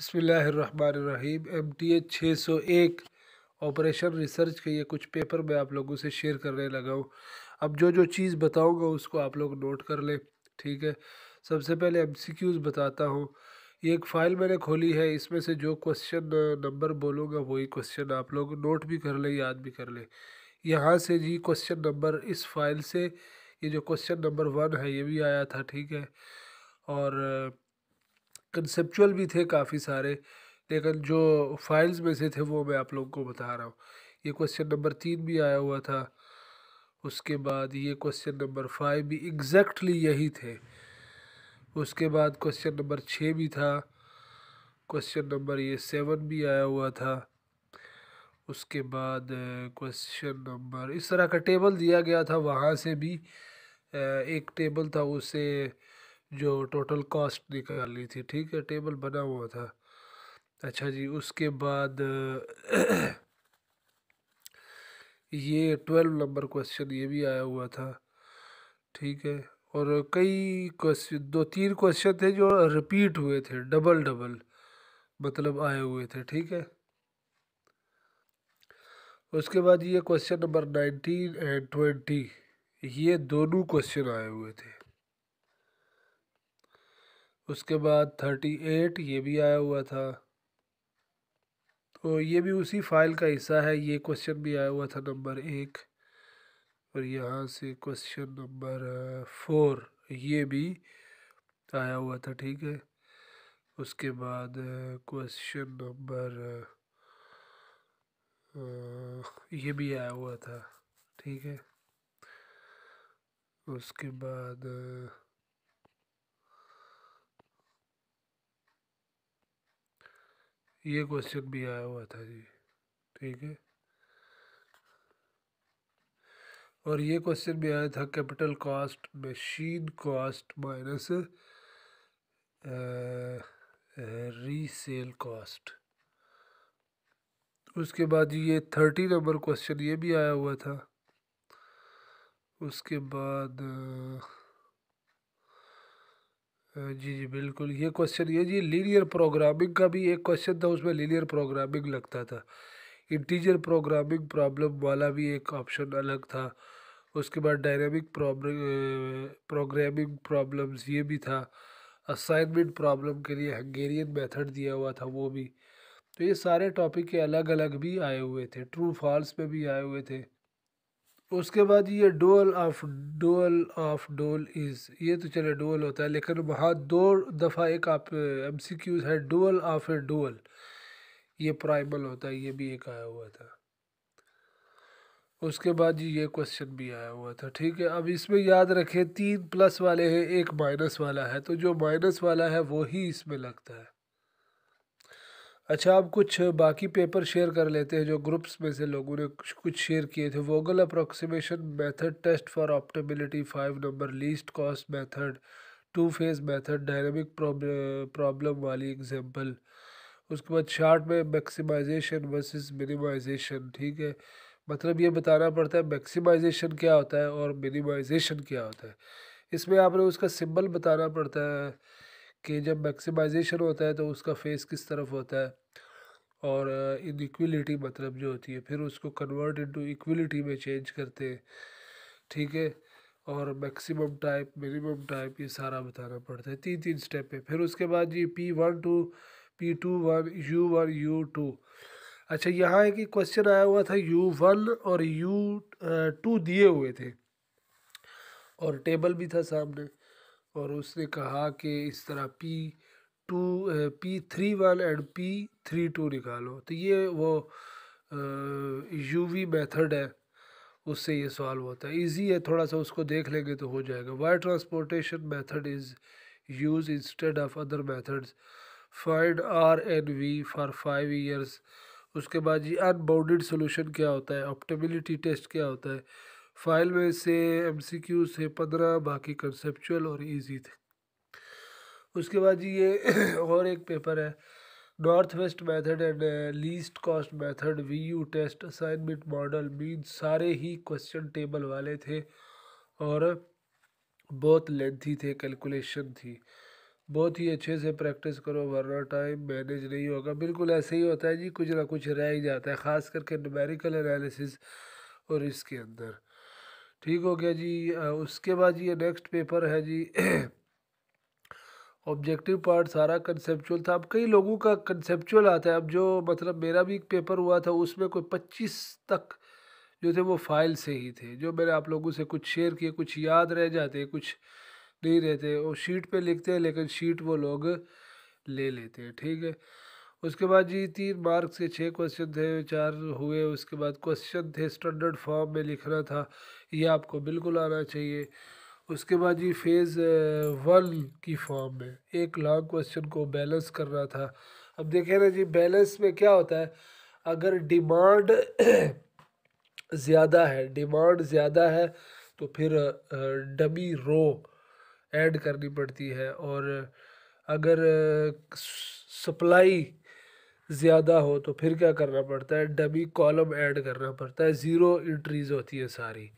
बसमीम M T H छः सौ एक ऑपरेशन रिसर्च के ये कुछ पेपर मैं आप लोगों से शेयर करने लगा हूँ अब जो जो चीज़ बताऊँगा उसको आप लोग नोट कर लें ठीक है सबसे पहले एम सी क्यूज़ बताता हूँ ये एक फ़ाइल मैंने खोली है इसमें से जो क्वेश्चन नंबर बोलूँगा वही क्वेश्चन आप लोग नोट भी कर लें याद भी कर लें यहाँ से जी क्वेश्चन नंबर इस फाइल से ये जो क्वेश्चन नंबर वन है ये भी आया था ठीक है और कंसेपचुअल भी थे काफ़ी सारे लेकिन जो फाइल्स में से थे वो मैं आप लोगों को बता रहा हूँ ये क्वेश्चन नंबर तीन भी आया हुआ था उसके बाद ये क्वेश्चन नंबर फाइव भी एग्जैक्टली यही थे उसके बाद क्वेश्चन नंबर छः भी था क्वेश्चन नंबर ये सेवन भी आया हुआ था उसके बाद क्वेश्चन नंबर इस तरह का टेबल दिया गया था वहाँ से भी एक टेबल था उसे जो टोटल कॉस्ट निकालनी थी ठीक है टेबल बना हुआ था अच्छा जी उसके बाद ये ट्वेल्व नंबर क्वेश्चन ये भी आया हुआ था ठीक है और कई क्वेश्चन दो तीन क्वेश्चन थे जो रिपीट हुए थे डबल डबल मतलब आए हुए थे ठीक है उसके बाद ये question number nineteen and twenty ये दोनों क्वेश्चन आए हुए थे उसके बाद थर्टी एट ये भी आया हुआ था तो ये भी उसी फाइल का हिस्सा है ये क्वेश्चन भी आया हुआ था नंबर एक और यहाँ से क्वेश्चन नंबर फोर ये भी आया हुआ था ठीक है उसके बाद क्वेश्चन नंबर ये भी आया हुआ था ठीक है उसके बाद ये क्वेश्चन भी आया हुआ था जी ठीक है और ये क्वेश्चन भी आया था capital cost machine cost minus resale cost उसके बाद ये थर्टी नंबर क्वेश्चन ये भी आया हुआ था उसके बाद आ, जी जी बिल्कुल ये क्वेश्चन ये जी लीनियर प्रोग्रामिंग का भी एक क्वेश्चन था उसमें लीनियर प्रोग्रामिंग लगता था इंटीजर प्रोग्रामिंग प्रॉब्लम वाला भी एक ऑप्शन अलग था उसके बाद डायनेमिक प्रोग्रामिंग प्रॉब्लम्स ये भी था असाइनमेंट प्रॉब्लम के लिए हंगेरियन मेथड दिया हुआ था वो भी तो ये सारे टॉपिक के अलग अलग भी आए हुए थे ट्रू फॉल्स में भी आए हुए थे उसके बाद ये डोल ऑफ डोल ऑफ डोल इज़ ये तो चले डोल होता है लेकिन वहाँ दो दफ़ा एक आप एम सी क्यूज है डोल ऑफ ए डोल ये प्राइमल होता है ये भी एक आया हुआ था उसके बाद जी ये क्वेश्चन भी आया हुआ था ठीक है अब इसमें याद रखें तीन प्लस वाले हैं एक माइनस वाला है तो जो माइनस वाला है वो ही इसमें लगता है अच्छा आप कुछ बाकी पेपर शेयर कर लेते हैं जो ग्रुप्स में से लोगों ने कुछ कुछ शेयर किए थे Vogel approximation method test for optimality five number least cost method two phase method dynamic problem वाली एग्जांपल उसके बाद शार्ट में मैक्सिमाइजेशन वर्सेस मिनिमाइजेशन ठीक है मतलब ये बताना पड़ता है मैक्सीमाइजेशन क्या होता है और मिनिमाइजेशन क्या होता है इसमें आपने उसका सिम्बल बताना पड़ता है कि जब मैक्सिमाइजेशन होता है तो उसका फेस किस तरफ होता है और इनइक्वलिटी मतलब जो होती है फिर उसको कन्वर्ट इनटू इक्विलिटी में चेंज करते हैं ठीक है और मैक्सिमम टाइप मिनिमम टाइप ये सारा बताना पड़ता है तीन तीन स्टेप है फिर उसके बाद जी P one two P two one U one U two अच्छा यहाँ एक क्वेश्चन आया हुआ था यू वन और यू टू दिए हुए थे और टेबल भी था सामने और उसने कहा कि इस तरह P two P three one and P three two निकालो तो ये वो यू वी मेथड है उससे ये सॉल्व होता है इजी है थोड़ा सा उसको देख लेंगे तो हो जाएगा why transportation method is use instead of other methods find R N V for five years उसके बाद ये अनबाउंडेड सोल्यूशन क्या होता है ऑप्टेबिलिटी टेस्ट क्या होता है फाइल में से एमसीक्यू से पंद्रह बाकी कंसेप्चुअल और इजी थे उसके बाद जी ये और एक पेपर है north west method and least cost method V U test assignment model mean सारे ही क्वेश्चन टेबल वाले थे और बहुत लेंथी थे कैलकुलेशन थी बहुत ही अच्छे से प्रैक्टिस करो वरना टाइम मैनेज नहीं होगा बिल्कुल ऐसे ही होता है जी कुछ ना कुछ रह ही जाता है ख़ास करके न्यूमेरिकल एनालिसिस और इसके अंदर ठीक हो गया जी उसके बाद ये नेक्स्ट पेपर है जी ऑब्जेक्टिव पार्ट सारा कंसेप्चुअल था अब कई लोगों का कंसेप्चुअल आता है अब जो मतलब मेरा भी एक पेपर हुआ था उसमें कोई पच्चीस तक जो थे वो फाइल से ही थे जो मैंने आप लोगों से कुछ शेयर किए कुछ याद रह जाते कुछ नहीं रहते और शीट पे लिखते हैं लेकिन शीट वो लोग ले लेते हैं ठीक है उसके बाद जी तीन मार्क्स के छः क्वेश्चन थे चार हुए उसके बाद क्वेश्चन थे स्टैंडर्ड फॉर्म में लिखना था ये आपको बिल्कुल आना चाहिए उसके बाद जी फेज़ वन की फॉर्म में एक लॉन्ग क्वेश्चन को बैलेंस करना था अब देखें ना जी बैलेंस में क्या होता है अगर डिमांड ज़्यादा है डिमांड ज़्यादा है तो फिर डमी रो ऐड करनी पड़ती है और अगर सप्लाई ज़्यादा हो तो फिर क्या करना पड़ता है डमी कॉलम ऐड करना पड़ता है ज़ीरो इंट्रीज़ होती है सारी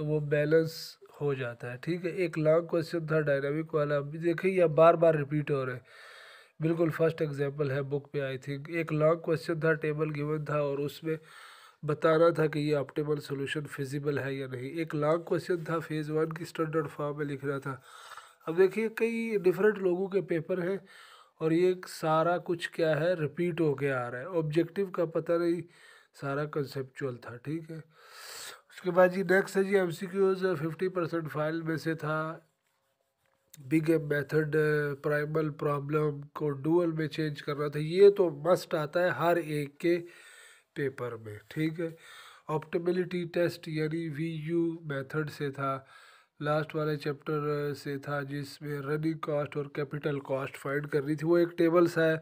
तो वो बैलेंस हो जाता है ठीक है एक लॉन्ग क्वेश्चन था डायनामिक वाला अभी देखिए यह बार बार रिपीट हो रहे हैं बिल्कुल फर्स्ट एग्जांपल है बुक पे आई थिंक एक लॉन्ग क्वेश्चन था टेबल गिवन था और उसमें बताना था कि ये ऑप्टिमल सोल्यूशन फिजिबल है या नहीं एक लॉन्ग क्वेश्चन था फेज़ वन की स्टैंडर्ड फॉर्म में लिख रहा था अब देखिए कई डिफरेंट लोगों के पेपर हैं और ये सारा कुछ क्या है रिपीट हो गया आ रहा है ऑब्जेक्टिव का पता नहीं सारा कंसेप्चुअल था ठीक है उसके बाद जी नेक्स्ट है जी M C Qs fifty percent file में से था big M method primal problem को डूअल में चेंज करना था ये तो मस्ट आता है हर एक के पेपर में ठीक है ऑप्टेबिलिटी टेस्ट यानी वी यू मैथड से था लास्ट वाले चैप्टर uh, से था जिसमें रनिंग कॉस्ट और कैपिटल कॉस्ट फाइंड करनी थी वो एक टेबल्स है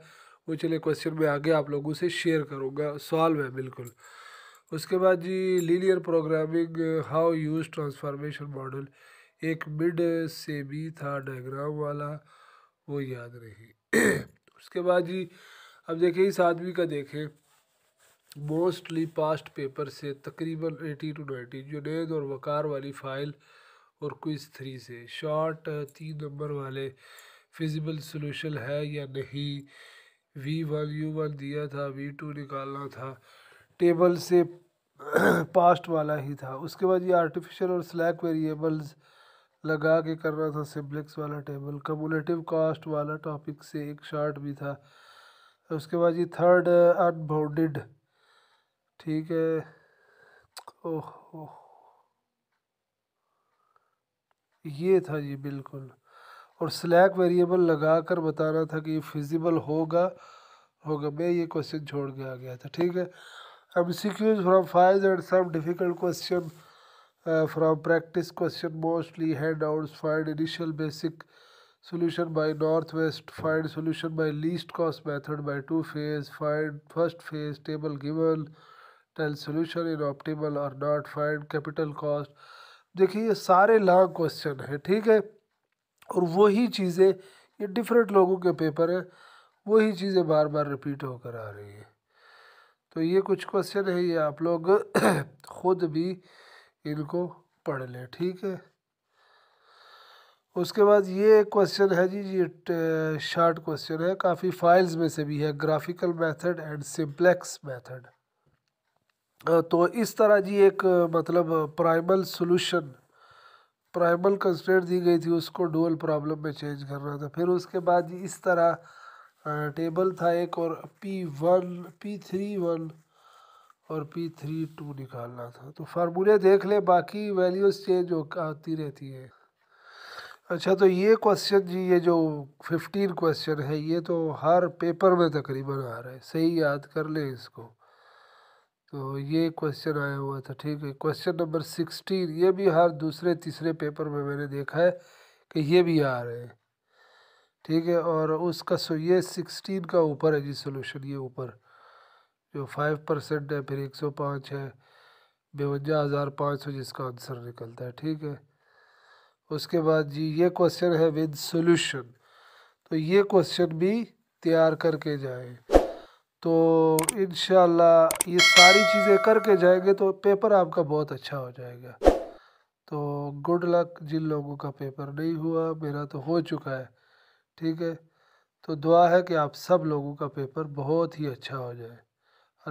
वो चले क्वेश्चन में आगे आप लोगों से शेयर करूँगा सॉल्व है बिल्कुल उसके बाद जी linear programming how use transformation model एक मिड से भी था डायग्राम वाला वो याद रही उसके बाद जी अब देखें इस आदमी का देखें मोस्टली पास्ट पेपर से तकरीबन एटी टू नाइन्टी जुनेद और वकार वाली फ़ाइल और क्विज थ्री से शॉर्ट तीन नंबर वाले फिजिबल सोल्यूशन है या नहीं वी वन यू वन दिया था वी टू निकालना था टेबल से पास्ट वाला ही था उसके बाद ये आर्टिफिशियल और स्लैक वेरिएबल्स लगा के कर रहा था सिब्लिक्स वाला टेबल कम्युनेटिव कास्ट वाला टॉपिक से एक शार्ट भी था उसके बाद ये थर्ड अनबाउंडेड uh, ठीक है ओह ये था जी बिल्कुल और स्लैक वेरिएबल लगा कर बताना था कि ये फिजिबल होगा होगा मैं ये क्वेश्चन छोड़ के आ गया था ठीक है M C Qs from file and some difficult question from practice question mostly hand out find initial basic solution by north west find solution by least cost method by two phase find first phase table given tell solution in ऑप्टेबल और not find capital cost देखिए ये सारे long question हैं ठीक है और वही चीज़ें ये डिफरेंट लोगों के पेपर हैं वही चीज़ें बार बार रिपीट होकर आ रही है तो ये कुछ क्वेश्चन है ये आप लोग ख़ुद भी इनको पढ़ लें ठीक है उसके बाद ये क्वेश्चन है जी ये शॉर्ट क्वेश्चन है काफ़ी फाइल्स में से भी है graphical method and simplex method तो इस तरह जी एक मतलब प्राइमल सॉल्यूशन प्राइमल कंस्टेंट दी गई थी उसको डुअल प्रॉब्लम में चेंज करना था फिर उसके बाद जी इस तरह टेबल था एक और P one P three one और पी थ्री टू निकालना था तो फार्मूले देख ले बाकी वैल्यूज़ चेंज हो आती रहती है अच्छा तो ये क्वेश्चन जी ये जो फिफ्टीन क्वेश्चन है ये तो हर पेपर में तकरीबन आ रहा है सही याद कर लें इसको तो ये क्वेश्चन आया हुआ था ठीक है क्वेश्चन नंबर सिक्सटीन ये भी हर दूसरे तीसरे पेपर में मैंने देखा है कि ये भी आ रहे हैं ठीक है और उसका सो ये सिक्सटीन का ऊपर है जी सोल्यूशन ये ऊपर जो फाइव परसेंट है फिर एक सौ पाँच है बेवंजा हज़ार पाँच सौ जिसका आंसर निकलता है ठीक है उसके बाद जी ये क्वेश्चन है विद सोल्यूशन तो ये क्वेश्चन भी तैयार करके जाए तो इन ये सारी चीज़ें करके जाएंगे तो पेपर आपका बहुत अच्छा हो जाएगा तो गुड लक जिन लोगों का पेपर नहीं हुआ मेरा तो हो चुका है ठीक है तो दुआ है कि आप सब लोगों का पेपर बहुत ही अच्छा हो जाए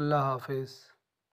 अल्लाह हाफिज़